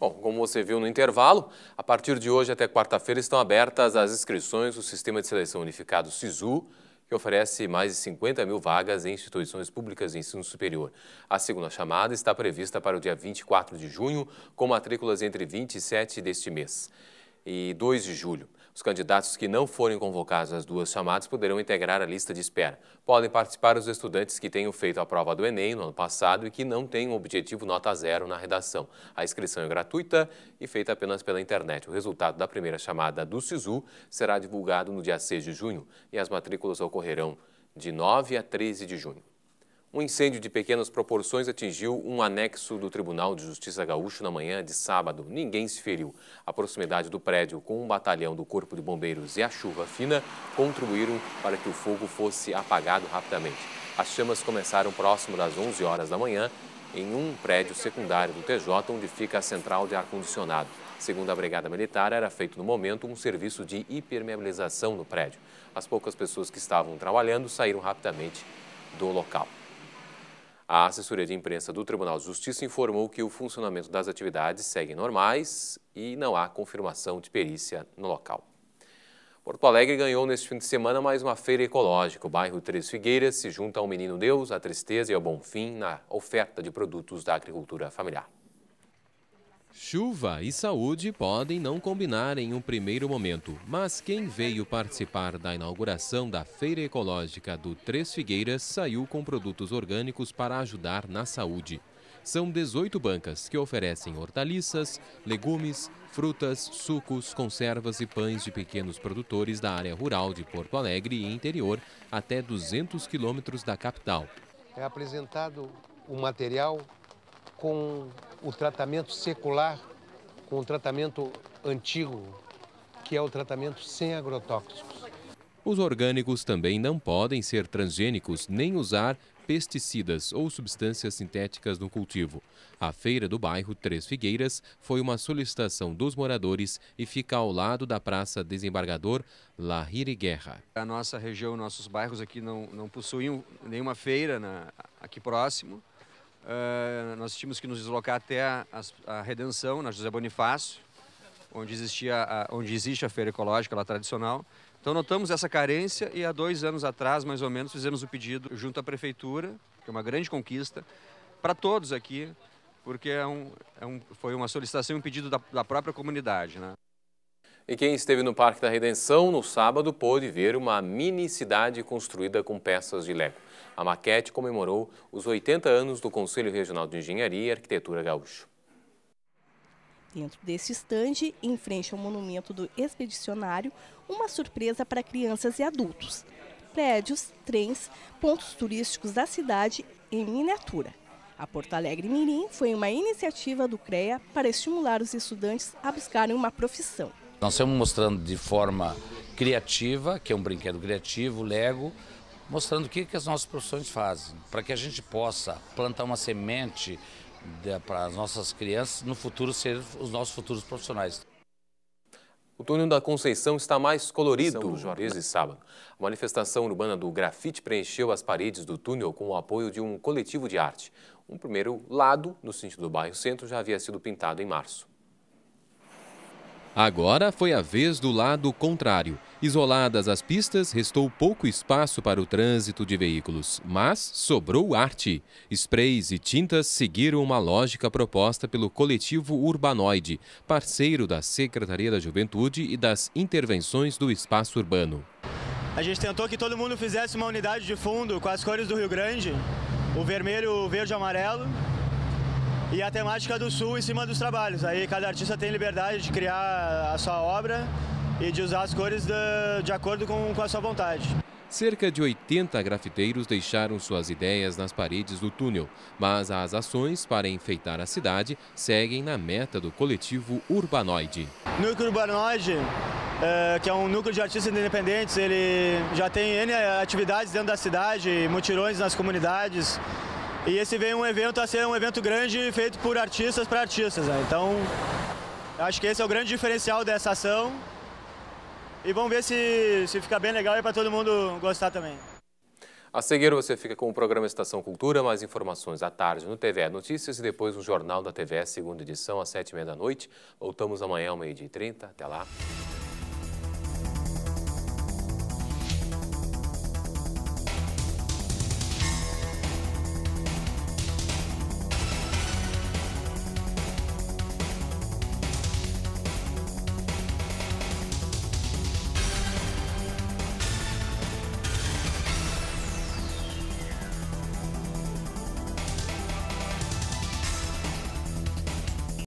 Bom, como você viu no intervalo, a partir de hoje até quarta-feira estão abertas as inscrições do Sistema de Seleção Unificado SISU, que oferece mais de 50 mil vagas em instituições públicas de ensino superior. A segunda chamada está prevista para o dia 24 de junho, com matrículas entre 27 deste mês e 2 de julho. Os candidatos que não forem convocados às duas chamadas poderão integrar a lista de espera. Podem participar os estudantes que tenham feito a prova do Enem no ano passado e que não tenham objetivo nota zero na redação. A inscrição é gratuita e feita apenas pela internet. O resultado da primeira chamada do SISU será divulgado no dia 6 de junho e as matrículas ocorrerão de 9 a 13 de junho. Um incêndio de pequenas proporções atingiu um anexo do Tribunal de Justiça Gaúcho na manhã de sábado. Ninguém se feriu. A proximidade do prédio com um batalhão do Corpo de Bombeiros e a chuva fina contribuíram para que o fogo fosse apagado rapidamente. As chamas começaram próximo das 11 horas da manhã em um prédio secundário do TJ, onde fica a central de ar-condicionado. Segundo a Brigada Militar, era feito no momento um serviço de hipermeabilização no prédio. As poucas pessoas que estavam trabalhando saíram rapidamente do local. A assessoria de imprensa do Tribunal de Justiça informou que o funcionamento das atividades segue normais e não há confirmação de perícia no local. Porto Alegre ganhou neste fim de semana mais uma feira ecológica. O bairro Três Figueiras se junta ao Menino Deus, à Tristeza e ao Bom Fim na oferta de produtos da agricultura familiar. Chuva e saúde podem não combinar em um primeiro momento, mas quem veio participar da inauguração da Feira Ecológica do Três Figueiras saiu com produtos orgânicos para ajudar na saúde. São 18 bancas que oferecem hortaliças, legumes, frutas, sucos, conservas e pães de pequenos produtores da área rural de Porto Alegre e interior, até 200 quilômetros da capital. É apresentado o material com o tratamento secular, com o tratamento antigo, que é o tratamento sem agrotóxicos. Os orgânicos também não podem ser transgênicos nem usar pesticidas ou substâncias sintéticas no cultivo. A feira do bairro Três Figueiras foi uma solicitação dos moradores e fica ao lado da Praça Desembargador Lahiri Guerra. A nossa região, nossos bairros aqui não, não possuem nenhuma feira na, aqui próximo. Uh, nós tínhamos que nos deslocar até a, a, Redenção, na José Bonifácio, onde, existia a, onde existe a feira ecológica lá tradicional. Então notamos essa carência e há dois anos atrás, mais ou menos, fizemos o pedido junto à prefeitura, que é uma grande conquista, para todos aqui, porque é um, é um, foi uma solicitação e um pedido da, da própria comunidade. Né? E quem esteve no Parque da Redenção no sábado pôde ver uma mini cidade construída com peças de Lego. A maquete comemorou os 80 anos do Conselho Regional de Engenharia e Arquitetura Gaúcho. Dentro desse estande, em frente ao monumento do expedicionário, uma surpresa para crianças e adultos. Prédios, trens, pontos turísticos da cidade em miniatura. A Porto Alegre Mirim foi uma iniciativa do CREA para estimular os estudantes a buscarem uma profissão. Nós estamos mostrando de forma criativa, que é um brinquedo criativo, Lego, mostrando o que, que as nossas profissões fazem, para que a gente possa plantar uma semente para as nossas crianças no futuro ser os nossos futuros profissionais. O túnel da Conceição está mais colorido desde sábado. A manifestação urbana do grafite preencheu as paredes do túnel com o apoio de um coletivo de arte. Um primeiro lado, no sentido do bairro centro, já havia sido pintado em março. Agora foi a vez do lado contrário. Isoladas as pistas, restou pouco espaço para o trânsito de veículos, mas sobrou arte. Sprays e tintas seguiram uma lógica proposta pelo coletivo Urbanoide, parceiro da Secretaria da Juventude e das intervenções do espaço urbano. A gente tentou que todo mundo fizesse uma unidade de fundo com as cores do Rio Grande, o vermelho, o verde e amarelo, e a temática do Sul em cima dos trabalhos. Aí cada artista tem liberdade de criar a sua obra e de usar as cores de, de acordo com, com a sua vontade. Cerca de 80 grafiteiros deixaram suas ideias nas paredes do túnel, mas as ações para enfeitar a cidade seguem na meta do coletivo Urbanoide. Núcleo Urbanoide, é, que é um núcleo de artistas independentes, ele já tem N atividades dentro da cidade, mutirões nas comunidades. E esse vem um evento a ser um evento grande feito por artistas para artistas. Né? Então, acho que esse é o grande diferencial dessa ação. E vamos ver se, se fica bem legal e para todo mundo gostar também. A seguir você fica com o programa Estação Cultura, mais informações à tarde no TVE Notícias e depois no Jornal da TVE, segunda edição, às sete e meia da noite. Voltamos amanhã ao meio-dia e trinta. Até lá.